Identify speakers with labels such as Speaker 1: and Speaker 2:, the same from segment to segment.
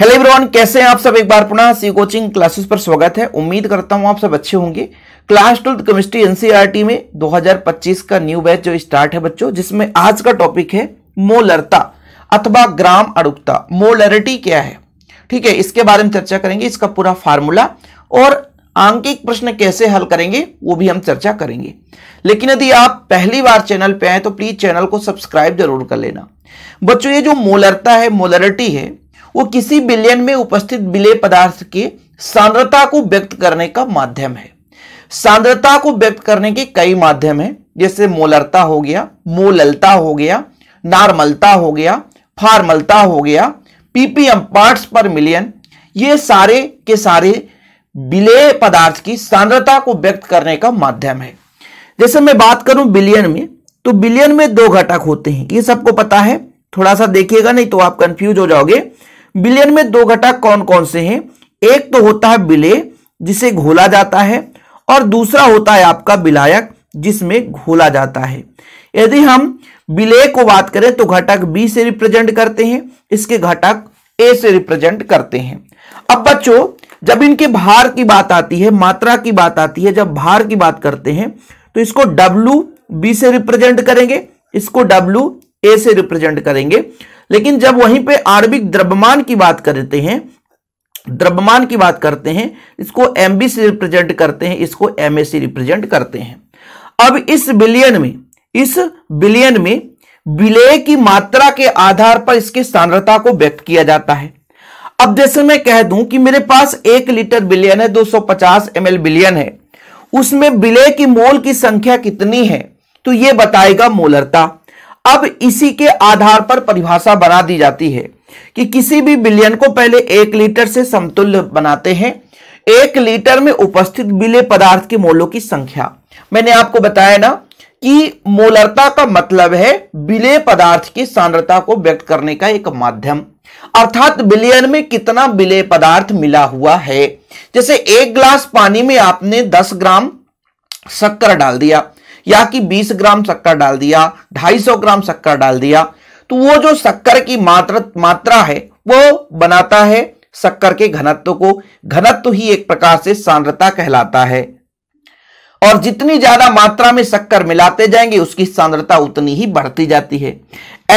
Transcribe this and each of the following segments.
Speaker 1: hello everyone कैसे हैं आप सब एक बार पुनः सी कोचिंग क्लासेस पर स्वागत है उम्मीद करता हूं आप सब अच्छे होंगे क्लास ट्वेल्थ केमिस्ट्री एनसीईआरटी में 2025 का न्यू बैच जो स्टार्ट है बच्चों जिसमें आज का टॉपिक है मोलरता अथवा ग्राम अड़ुकता मोलरिटी क्या है ठीक है इसके बारे में चर्चा करेंगे इसका पूरा फार्मूला और आंकिक प्रश्न कैसे हल करेंगे वो भी हम चर्चा करेंगे लेकिन यदि आप पहली बार चैनल पे आए तो प्लीज चैनल को सब्सक्राइब जरूर कर लेना बच्चों ये जो मोलरता है मोलरिटी है वो किसी विलयन में उपस्थित विलय पदार्थ की सांद्रता को व्यक्त करने का माध्यम है सांद्रता को व्यक्त करने के कई माध्यम है जैसे मोलरता हो गया मोललता हो गया नॉर्मलता हो गया फार्मलता हो गया पीपीएम पार्ट्स पर मिलियन ये सारे के सारे विलेय पदार्थ की सांद्रता को व्यक्त करने का माध्यम है जैसे मैं बात करूं बिलियन में तो बिलियन में दो घटक होते हैं ये सबको पता है थोड़ा सा देखिएगा नहीं तो आप कंफ्यूज हो जाओगे बिलियन में दो घटक कौन कौन से हैं एक तो होता है बिले जिसे घोला जाता है और दूसरा होता है आपका विलायक जिसमें घोला जाता है यदि हम बिले को बात करें तो घटक बी से रिप्रेजेंट करते हैं इसके घटक ए से रिप्रेजेंट करते हैं अब बच्चों जब इनके भार की बात आती है मात्रा की बात आती है जब भार की बात करते हैं तो इसको डब्ल्यू बी से रिप्रेजेंट करेंगे इसको डब्ल्यू ए से रिप्रेजेंट करेंगे लेकिन जब वहीं पे आर्बिक द्रव्यमान की बात करते हैं द्रव्यमान की बात करते हैं इसको एम बी से रिप्रेजेंट करते हैं इसको एम ए से रिप्रेजेंट करते हैं अब इस बिलियन में इस बिलियन में विलय की मात्रा के आधार पर इसकी सांद्रता को व्यक्त किया जाता है अब जैसे मैं कह दूं कि मेरे पास एक लीटर बिलियन है 250 एमएल बिलियन है उसमें विलय की मोल की संख्या कितनी है तो यह बताएगा मोलरता अब इसी के आधार पर परिभाषा बना दी जाती है कि किसी भी विलयन को पहले एक लीटर से समतुल्य बनाते हैं एक लीटर में उपस्थित विलय पदार्थ के मोलों की संख्या मैंने आपको बताया ना कि मोलरता का मतलब है विलय पदार्थ की सांद्रता को व्यक्त करने का एक माध्यम अर्थात बिलियन में कितना विलय पदार्थ मिला हुआ है जैसे एक ग्लास पानी में आपने 10 ग्राम शक्कर डाल दिया या कि 20 ग्राम शक्कर डाल दिया 250 ग्राम शक्कर डाल दिया तो वो जो शक्कर की मात्र मात्रा है वो बनाता है शक्कर के घनत्व को घनत्व ही एक प्रकार से सांद्रता कहलाता है और जितनी ज्यादा मात्रा में शक्कर मिलाते जाएंगे उसकी सांद्रता उतनी ही बढ़ती जाती है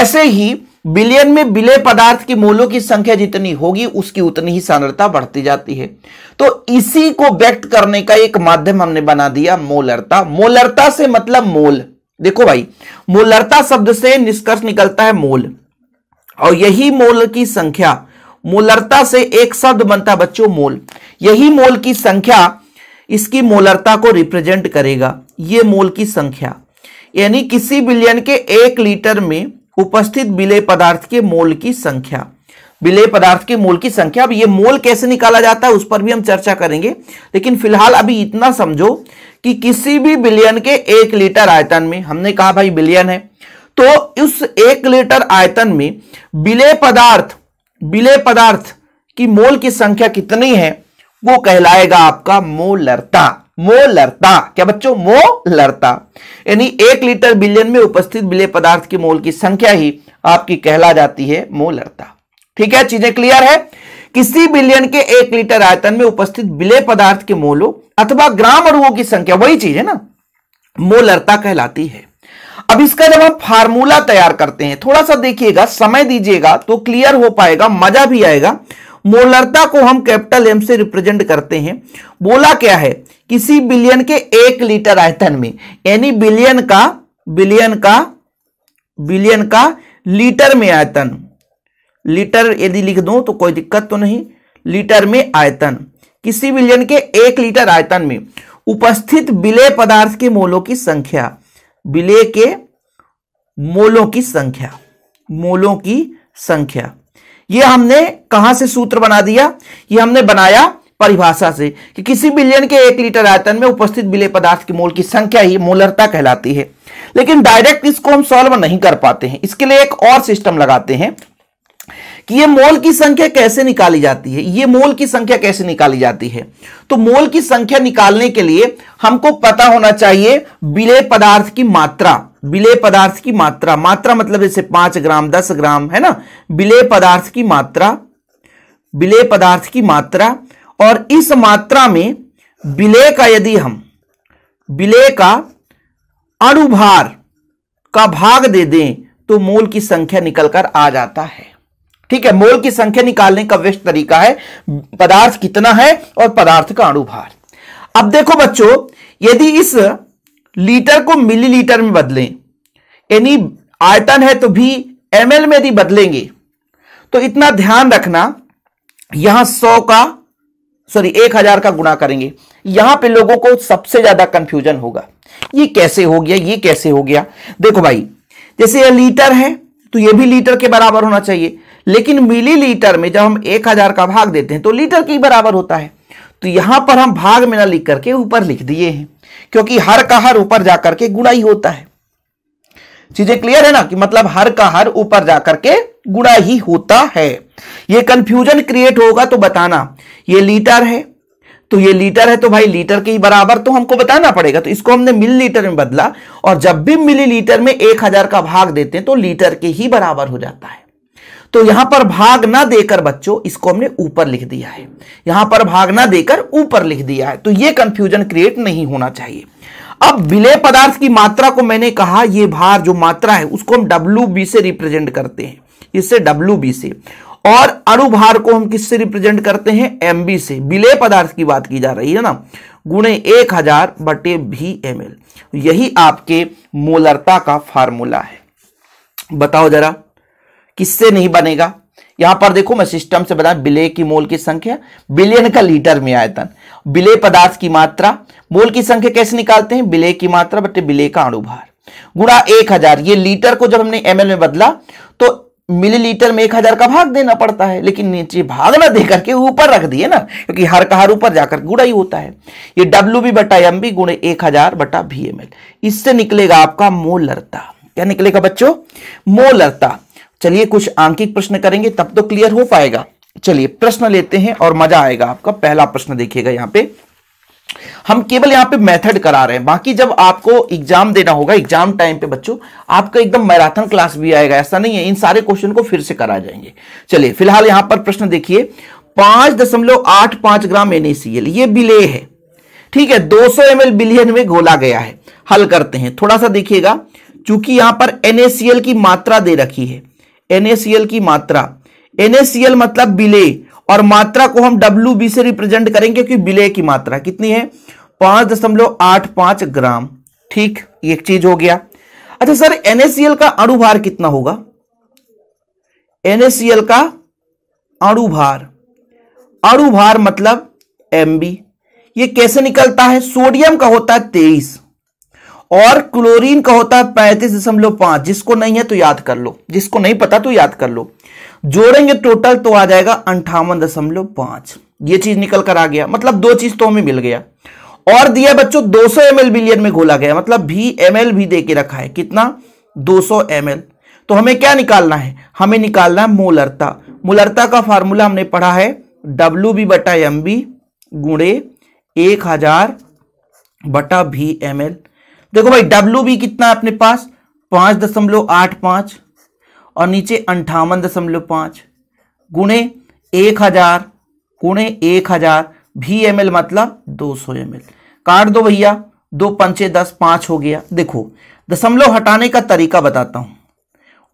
Speaker 1: ऐसे ही बिलियन में बिले पदार्थ की मोलों की संख्या जितनी होगी उसकी उतनी ही सांद्रता बढ़ती जाती है तो इसी को व्यक्त करने का एक माध्यम हमने बना दिया मोलरता मोलरता से मतलब मोल देखो भाई मोलरता शब्द से निष्कर्ष निकलता है मोल और यही मोल की संख्या मोलरता से एक शब्द बनता है बच्चों मोल यही मोल की संख्या इसकी मोलरता को रिप्रेजेंट करेगा ये मोल की संख्या यानी किसी बिलियन के एक लीटर में उपस्थित विलय पदार्थ के मोल की संख्या विलय पदार्थ के मोल की संख्या अब ये मोल कैसे निकाला जाता है उस पर भी हम चर्चा करेंगे लेकिन फिलहाल अभी इतना समझो कि किसी भी बिलियन के एक लीटर आयतन में हमने कहा भाई बिलियन है तो उस एक लीटर आयतन में विलय पदार्थ विलय पदार्थ की मोल की संख्या कितनी है वो कहलाएगा आपका मोलरता मोलरता क्या बच्चों मोलरता यानी एक लीटर बिलियन में उपस्थित बिले पदार्थ की मोल की संख्या ही आपकी कहला जाती है मोलरता ठीक है चीजें क्लियर है किसी बिलियन के एक लीटर आयतन में उपस्थित बिले पदार्थ के मोलों अथवा ग्राम अणुओं की संख्या वही चीज है ना मोलरता कहलाती है अब इसका जब हम फार्मूला तैयार करते हैं थोड़ा सा देखिएगा समय दीजिएगा तो क्लियर हो पाएगा मजा भी आएगा मोलरता को हम कैपिटल एम से रिप्रेजेंट करते हैं बोला क्या है किसी बिलियन के एक लीटर आयतन में यानी बिलियन का बिलियन का बिलियन का लीटर में आयतन लीटर यदि लिख दो तो कोई दिक्कत तो नहीं लीटर में आयतन किसी बिलियन के एक लीटर आयतन में उपस्थित बिले पदार्थ के मोलों की संख्या बिले के मोलों की संख्या मोलों की संख्या ये हमने कहां से सूत्र बना दिया ये हमने बनाया परिभाषा से कि किसी बिलियन के एक लीटर आयतन में उपस्थित बिले पदार्थ की मोल की संख्या ही मोलरता कहलाती है लेकिन डायरेक्ट इसको हम सॉल्व नहीं कर पाते हैं इसके लिए एक और सिस्टम लगाते हैं कि ये मोल की संख्या कैसे निकाली जाती है ये मोल की संख्या कैसे निकाली जाती है तो मोल की संख्या निकालने के लिए हमको पता होना चाहिए बिले पदार्थ की मात्रा विलय पदार्थ की मात्रा मात्रा मतलब जैसे पांच ग्राम दस ग्राम है ना विलय पदार्थ की मात्रा विलय पदार्थ की मात्रा और इस मात्रा में विलय का यदि हम विलय का अणुभार का भाग दे दें तो मोल की संख्या निकलकर आ जाता है ठीक है मोल की संख्या निकालने का वेस्ट तरीका है पदार्थ कितना है और पदार्थ का अणुभार अब देखो बच्चों यदि इस लीटर को मिलीलीटर में बदलें यानी आयतन है तो भी एमएल में यदि बदलेंगे तो इतना ध्यान रखना यहां सौ का सॉरी एक हजार का गुणा करेंगे यहां पे लोगों को सबसे ज्यादा कंफ्यूजन होगा ये कैसे हो गया ये कैसे हो गया देखो भाई जैसे यह लीटर है तो यह भी लीटर के बराबर होना चाहिए लेकिन मिलीलीटर में जब हम एक हजार का भाग देते हैं तो लीटर के बराबर होता है तो यहां पर हम भाग में ना लिख करके ऊपर लिख दिए हैं क्योंकि हर का हर ऊपर जाकर के गुणा ही होता है चीजें क्लियर है ना कि मतलब हर का हर ऊपर जाकर के गुणा ही होता है ये कंफ्यूजन क्रिएट होगा तो बताना ये लीटर है तो ये लीटर है तो भाई लीटर के ही बराबर तो हमको बताना पड़ेगा तो इसको हमने मिली लीटर में बदला और जब भी मिली लीटर में एक हजार का भाग देते हैं तो लीटर के ही बराबर हो जाता है तो यहां पर भाग ना देकर बच्चों इसको हमने ऊपर लिख दिया है यहां पर भाग ना देकर ऊपर लिख दिया है तो यह कंफ्यूजन क्रिएट नहीं होना चाहिए अब विलय पदार्थ की मात्रा को मैंने कहा यह भार जो मात्रा है उसको हम डब्ल्यू से रिप्रेजेंट करते हैं इससे डब्ल्यू से और अणुभार को हम किससे रिप्रेजेंट करते हैं एमबी से विलय पदार्थ की बात की जा रही है ना गुणे एक हजार बटे भी एम यही आपके मोलरता का फार्मूला है बताओ जरा किससे नहीं बनेगा यहां पर देखो मैं सिस्टम से बता बिले की मोल की संख्या बिलियन का लीटर में आयतन बिले पदार्थ की मात्रा मोल की संख्या कैसे निकालते हैं बिले की मात्रा बटे बिले का अणुभार गुणा एक हजार ये लीटर को जब हमने एमएल में बदला तो मिलीलीटर में एक हजार का भाग देना पड़ता है लेकिन नीचे भाग ना दे करके ऊपर रख दिए ना क्योंकि हर का हर ऊपर जाकर गुड़ा ही होता है ये डब्ल्यू बी बटा एम बी गुणे एक हजार बटा भी एम एल इससे निकलेगा आपका मोलरता क्या निकलेगा बच्चों मोलरता चलिए कुछ आंकिक प्रश्न करेंगे तब तो क्लियर हो पाएगा चलिए प्रश्न लेते हैं और मजा आएगा आपका पहला प्रश्न देखिएगा यहां पे हम केवल यहाँ पे मेथड करा रहे हैं बाकी जब आपको एग्जाम देना होगा एग्जाम टाइम पे बच्चों आपका एकदम मैराथन क्लास भी आएगा ऐसा नहीं है इन सारे क्वेश्चन को फिर से करा जाएंगे चलिए फिलहाल यहां पर प्रश्न देखिए पांच दशमलव आठ पांच ग्राम एनएसीएल ये बिले है ठीक है 200 सौ एम बिलियन में घोला गया है हल करते हैं थोड़ा सा देखिएगा चूंकि यहां पर एनएसीएल की मात्रा दे रखी है NaCl की मात्रा एनएसीएल मतलब बिले और मात्रा को हम बी से रिप्रेजेंट करेंगे क्योंकि बिले की मात्रा कितनी है पांच दशमलव आठ पांच ग्राम ठीक एक चीज हो गया अच्छा सर NaCl का अणुभार कितना होगा एनएसीएल का अणुभार अणुभार मतलब एमबी ये कैसे निकलता है सोडियम का होता है तेईस और क्लोरीन का होता है पैंतीस दशमलव पांच जिसको नहीं है तो याद कर लो जिसको नहीं पता तो याद कर लो जोड़ेंगे टोटल तो आ जाएगा अंठावन दशमलव पांच ये चीज निकल कर आ गया मतलब दो चीज तो हमें मिल गया और दिया बच्चों 200 सौ एम बिलियन में घोला गया मतलब भी एम भी दे के रखा है कितना 200 सौ तो हमें क्या निकालना है हमें निकालना है मोलरता मोलरता का फार्मूला हमने पढ़ा है डब्ल्यू बी बटा एम बी गुणे एक हजार बटा भी एम एल देखो भाई डब्ल्यू बी कितना है अपने पास पांच दशमलव आठ पांच और नीचे अंठावन दशमलव पांच गुणे एक हजार गुणे एक हजार भी एम एल मतलब दो सौ एम एल काट दो भैया दो पंचे दस पांच हो गया देखो दशमलव हटाने का तरीका बताता हूं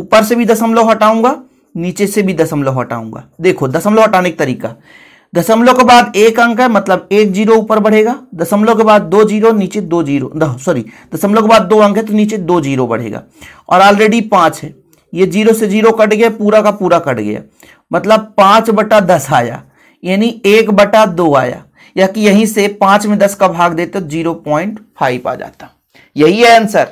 Speaker 1: ऊपर से भी दशमलव हटाऊंगा नीचे से भी दशमलव हटाऊंगा देखो दशमलव हटाने का तरीका दशमलव के बाद एक अंक है मतलब एक जीरो ऊपर बढ़ेगा दशमलव के बाद दो जीरो नीचे दो जीरो सॉरी दशमलव के बाद दो अंक है तो नीचे दो जीरो बढ़ेगा और ऑलरेडी पांच है ये जीरो से जीरो कट गया पूरा का पूरा कट गया मतलब पांच बटा दस आया यानी एक बटा दो आया या कि यहीं से पांच में दस का भाग देते तो जीरो पॉइंट फाइव आ जाता यही है आंसर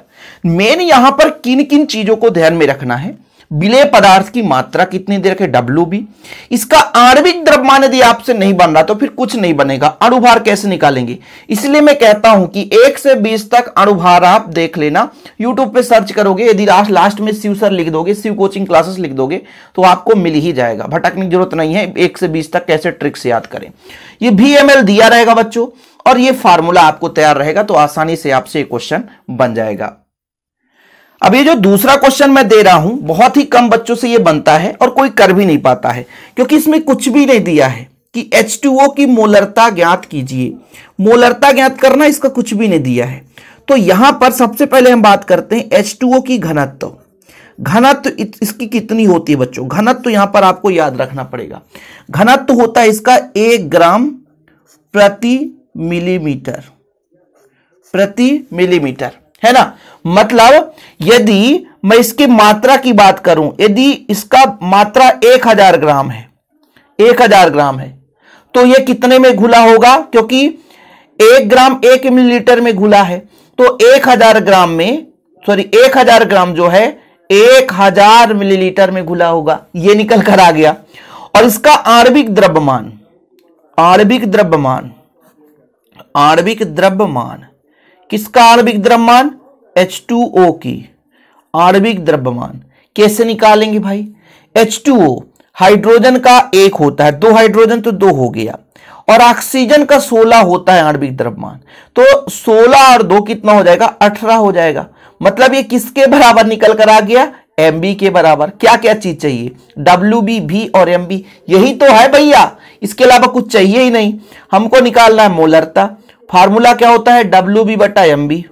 Speaker 1: मेन यहां पर किन किन चीजों को ध्यान में रखना है विलय पदार्थ की मात्रा कितनी देर के डब्ल्यू बी इसका आणविक द्रव्यमान यदि आपसे नहीं बन रहा तो फिर कुछ नहीं बनेगा अणुभार कैसे निकालेंगे इसलिए मैं कहता हूं कि एक से बीस तक अणुभार आप देख लेना यूट्यूब पे सर्च करोगे यदि लास्ट में शिव सर लिख दोगे शिव कोचिंग क्लासेस लिख दोगे तो आपको मिल ही जाएगा भटकने की जरूरत नहीं है एक से बीस तक कैसे ट्रिक्स याद करें ये भी दिया रहेगा बच्चों और ये फार्मूला आपको तैयार रहेगा तो आसानी से आपसे क्वेश्चन बन जाएगा अब ये जो दूसरा क्वेश्चन मैं दे रहा हूं बहुत ही कम बच्चों से ये बनता है और कोई कर भी नहीं पाता है क्योंकि इसमें कुछ भी नहीं दिया है कि H2O की मोलरता ज्ञात कीजिए मोलरता ज्ञात करना इसका कुछ भी नहीं दिया है तो यहां पर सबसे पहले हम बात करते हैं एच की घनत्व घनत्व इसकी कितनी होती है बच्चों घनत्व यहां पर आपको याद रखना पड़ेगा घनत्व होता है इसका एक ग्राम प्रति मिलीमीटर प्रति मिलीमीटर है ना मतलब यदि मैं इसकी मात्रा की बात करूं यदि इसका मात्रा एक हजार ग्राम है एक हजार ग्राम है तो यह कितने में घुला होगा क्योंकि एक ग्राम एक मिलीलीटर में घुला है तो एक हजार ग्राम में सॉरी एक हजार ग्राम जो है एक हजार मिलीलीटर में घुला होगा यह निकल कर आ गया और इसका आणविक द्रव्यमान आणविक द्रव्यमान आणविक द्रव्यमान किसका आणविक द्रव्यमान H2O की आणविक द्रव्यमान कैसे निकालेंगे भाई H2O हाइड्रोजन का एक होता है दो हाइड्रोजन तो दो हो गया और ऑक्सीजन का 16 होता है आणविक द्रव्यमान तो 16 और दो कितना हो जाएगा 18 हो जाएगा मतलब ये किसके बराबर निकल कर आ गया एम बी के बराबर क्या क्या चीज चाहिए डब्ल्यू बी भी और एम बी यही तो है भैया इसके अलावा कुछ चाहिए ही नहीं हमको निकालना है मोलरता फार्मूला क्या होता है डब्ल्यू बी बट्टा एम बी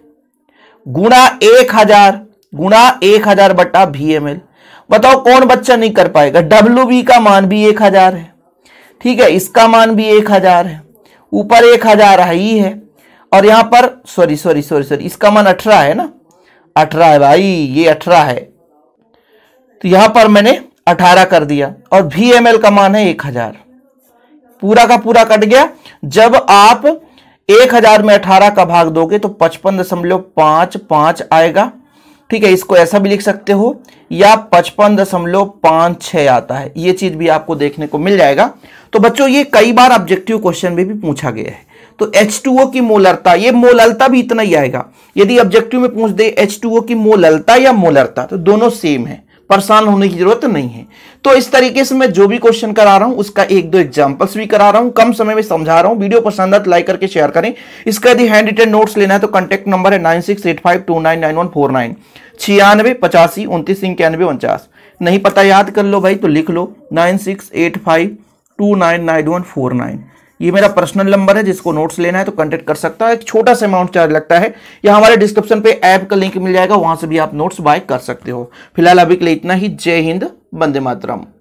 Speaker 1: गुणा एक हजार गुणा एक हजार बट्टा भी एम एल बताओ कौन बच्चा नहीं कर पाएगा डब्ल्यू बी का मान भी एक हजार है ठीक है इसका मान भी एक हजार है ऊपर एक हजार ही है और यहां पर सॉरी सॉरी सॉरी सॉरी इसका मान अठारह है ना अठारह है भाई ये अठारह है तो यहां पर मैंने अठारह कर दिया और भी एम एल का मान है एक हजार पूरा का पूरा कट गया जब आप एक हजार में अठारह का भाग दोगे तो पचपन दशमलव पांच पांच आएगा ठीक है इसको ऐसा भी लिख सकते हो या पचपन दशमलव पांच छह आता है ये चीज भी आपको देखने को मिल जाएगा तो बच्चों ये कई बार ऑब्जेक्टिव क्वेश्चन में भी पूछा गया है तो H2O की मोलरता ये मोललता भी इतना ही आएगा यदि ऑब्जेक्टिव में पूछ दे H2O की मोललता या मोलरता तो दोनों सेम है परेशान होने की जरूरत नहीं है तो इस तरीके से मैं जो भी क्वेश्चन करा रहा हूं उसका एक दो एग्जांपल्स भी करा रहा हूं कम समय में समझा रहा हूं वीडियो पसंद आए लाइक तो करके शेयर करें इसका यदि हैंड रिटेन नोट्स लेना है तो कॉन्टैक्ट नंबर है nine six eight five two nine nine one four nine छियानवे पचासी उनतीस इक्यानवे उनचास नहीं पता याद कर लो भाई तो लिख लो nine six eight five two nine nine one four nine ये मेरा पर्सनल नंबर है जिसको नोट्स लेना है तो कॉन्टेक्ट कर सकता है एक छोटा सा अमाउंट चार्ज लगता है या हमारे डिस्क्रिप्शन पे ऐप का लिंक मिल जाएगा वहां से भी आप नोट्स बाय कर सकते हो फिलहाल अभी के लिए इतना ही जय हिंद बंदे मातरम